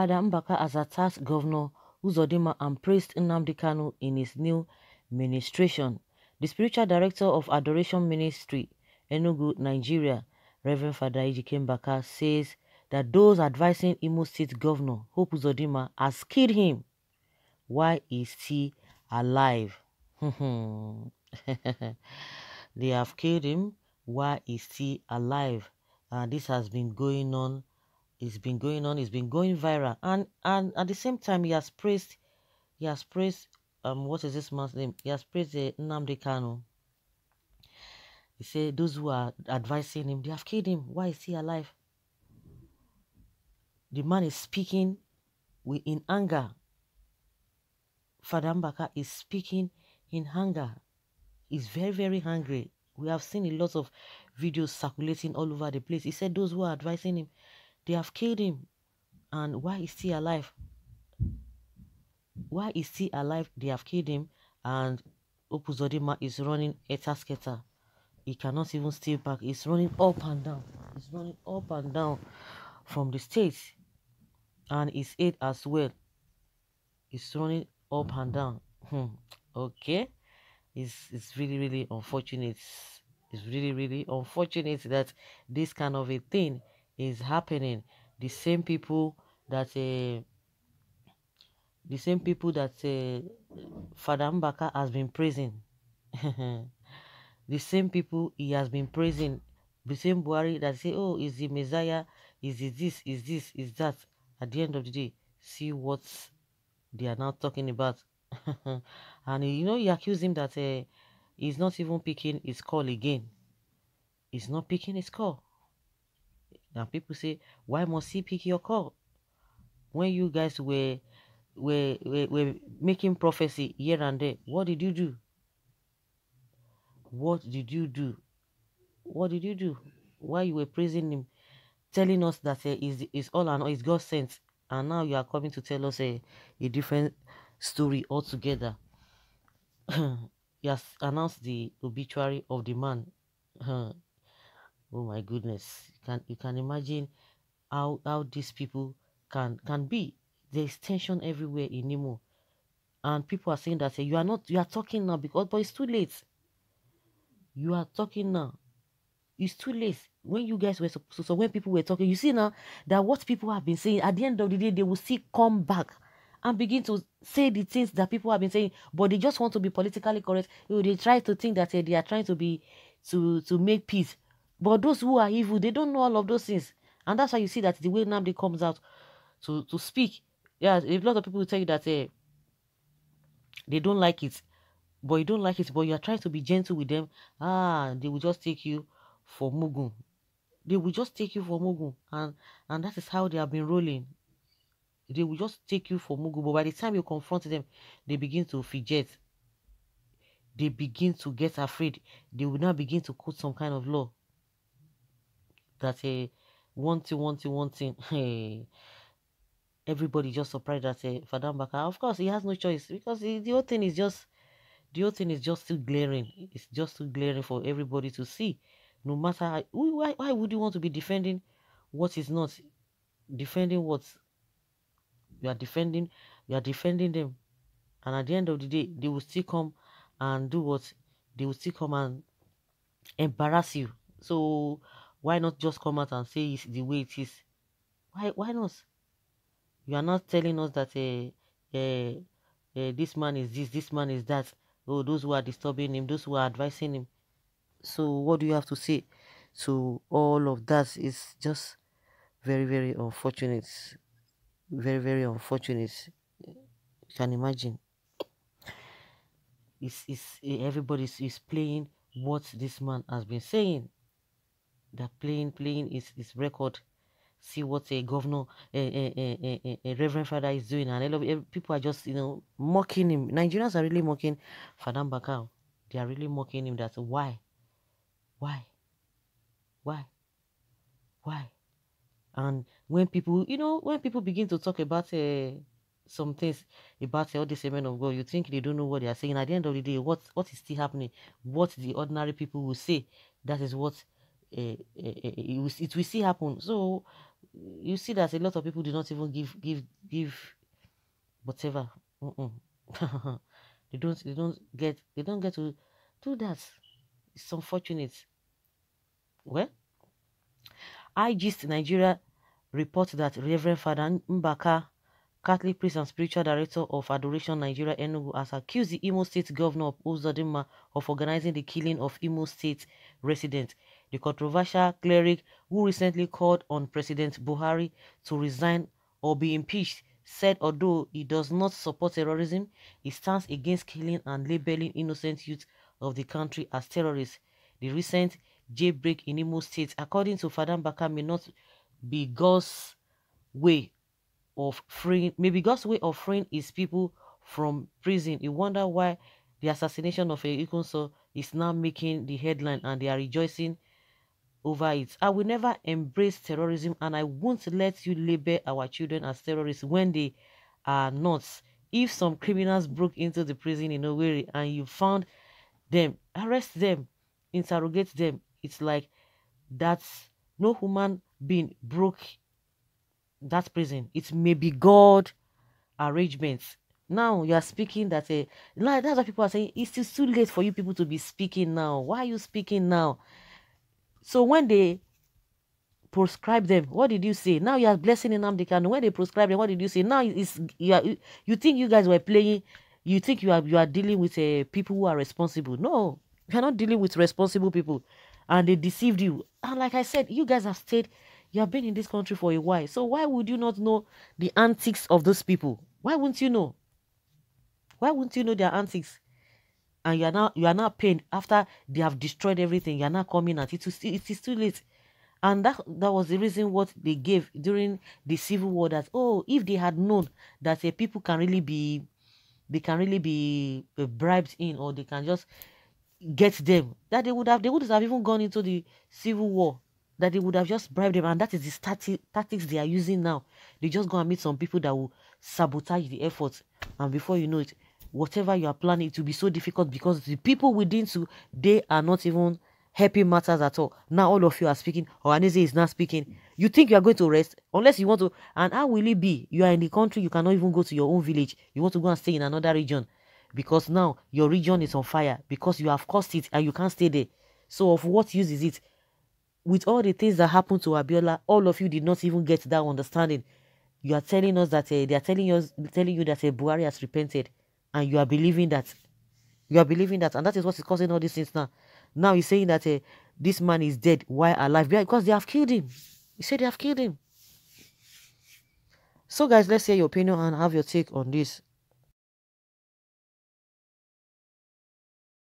Father Mbaka has attacked Governor Uzodima and priest Nnamdi Kanu in his new ministration. The spiritual director of Adoration Ministry, Enugu, Nigeria, Reverend Father Ejike Mbaka, says that those advising Imo State Governor Hope Uzodima has killed him Why is he alive. they have killed him Why is he alive. Uh, this has been going on it's been going on. It's been going viral. And and at the same time, he has praised, he has praised, um, what is this man's name? He has praised the namde kano He said those who are advising him, they have killed him. Why is he alive? The man is speaking with, in anger. Father Mbaka is speaking in anger. He's very, very hungry. We have seen a lot of videos circulating all over the place. He said those who are advising him, they have killed him. And why is he alive? Why is he alive? They have killed him. And Opuzodima is running tasketer. He cannot even stay back. He's running up and down. He's running up and down from the state. And his aide as well. He's running up and down. Hmm. Okay. It's, it's really, really unfortunate. It's really, really unfortunate that this kind of a thing is happening the same people that uh, the same people that uh, Father Mbaka has been praising the same people he has been praising the same Buhari that say oh is the Messiah is it this is this is that at the end of the day see what they are now talking about and you know he accused him that uh, he's not even picking his call again he's not picking his call now people say, why must he pick your call? When you guys were were, were, were making prophecy here and there, what did you do? What did you do? What did you do? Why you were praising him, telling us that uh, is all and all is God sent, and now you are coming to tell us a eh, a different story altogether. he has announced the obituary of the man oh my goodness you can you can imagine how how these people can can be there's tension everywhere in Nemo and people are saying that say, you are not you are talking now because but it's too late you are talking now it's too late when you guys were supposed so, so when people were talking you see now that what people have been saying at the end of the day they will see come back and begin to say the things that people have been saying but they just want to be politically correct you know, they try to think that uh, they are trying to be to to make peace but those who are evil, they don't know all of those things. And that's why you see that the way Namdi comes out to, to speak. Yeah, a lot of people will tell you that uh, they don't like it. But you don't like it, but you are trying to be gentle with them. Ah, they will just take you for Mugun. They will just take you for Mugun. And, and that is how they have been rolling. They will just take you for Mugun. But by the time you confront them, they begin to fidget they begin to get afraid. They will now begin to quote some kind of law that uh, one thing, one thing, one thing. Hey, eh, everybody just surprised that say eh, Fadam Of course, he has no choice because he, the whole thing is just the whole thing is just too glaring. It's just too glaring for everybody to see. No matter how, why, why would you want to be defending what is not defending what you are defending? You are defending them, and at the end of the day, they will still come and do what they will still come and embarrass you. So why not just come out and say it's the way it is? Why why not? You are not telling us that uh, uh, uh, this man is this, this man is that. Oh, those who are disturbing him, those who are advising him. So what do you have to say to all of that? It's just very, very unfortunate. Very, very unfortunate. You can imagine. It's, it's, everybody is playing what this man has been saying they're playing, playing his, his record, see what a governor, a, a, a, reverend father is doing, and a lot of eh, people are just, you know, mocking him. Nigerians are really mocking Father Bakau. They are really mocking him. That's why, why, why, why. And when people, you know, when people begin to talk about uh, some things about eh, all these men of God. You think they don't know what they are saying. At the end of the day, what what is still happening? What the ordinary people will say, that is what it, it will see happen. So you see that a lot of people do not even give give give whatever. Mm -mm. they don't they don't get they don't get to do that. It's unfortunate. Well, I just Nigeria report that Reverend Father Mbaka, Catholic priest and spiritual director of Adoration Nigeria Enugu, has accused the Imo State governor of Uzodima of organizing the killing of Imo State residents the controversial cleric who recently called on President Buhari to resign or be impeached said although he does not support terrorism, he stands against killing and labeling innocent youth of the country as terrorists. The recent jailbreak in Imo State, according to Fadambaka, may not be God's way of freeing, maybe God's way of freeing his people from prison. You wonder why the assassination of Ekunso is now making the headline and they are rejoicing over it. I will never embrace terrorism and I won't let you label our children as terrorists when they are not. If some criminals broke into the prison in Owerri and you found them, arrest them, interrogate them. It's like that's no human being broke that prison. It may be God arrangements. Now you are speaking that a uh, eh, that's what people are saying. It's too late for you people to be speaking now. Why are you speaking now? So when they proscribe them, what did you say? Now you are blessing in can. When they prescribe them, what did you say? Now it's you, are, you think you guys were playing, you think you are you are dealing with uh, people who are responsible. No, you're not dealing with responsible people. And they deceived you. And like I said, you guys have stayed, you have been in this country for a while. So why would you not know the antics of those people? Why wouldn't you know? Why wouldn't you know their antics? and you are now you are now paying after they have destroyed everything you are now coming at it is it is too late and that that was the reason what they gave during the civil war that oh if they had known that uh, people can really be they can really be uh, bribed in or they can just get them that they would have they would have even gone into the civil war that they would have just bribed them and that is the stati- tactics they are using now they just go and meet some people that will sabotage the effort and before you know it whatever you are planning, it will be so difficult because the people within you, they are not even happy matters at all. Now all of you are speaking, or oh, Anese is not speaking. You think you are going to rest unless you want to. And how will it be? You are in the country, you cannot even go to your own village. You want to go and stay in another region because now your region is on fire because you have caused it and you can't stay there. So of what use is it? With all the things that happened to Abiola, all of you did not even get that understanding. You are telling us that uh, they are telling us telling you that uh, Buhari has repented and you are believing that you are believing that and that is what is causing all these things now now he's saying that uh, this man is dead Why alive because they have killed him he said they have killed him so guys let's hear your opinion and have your take on this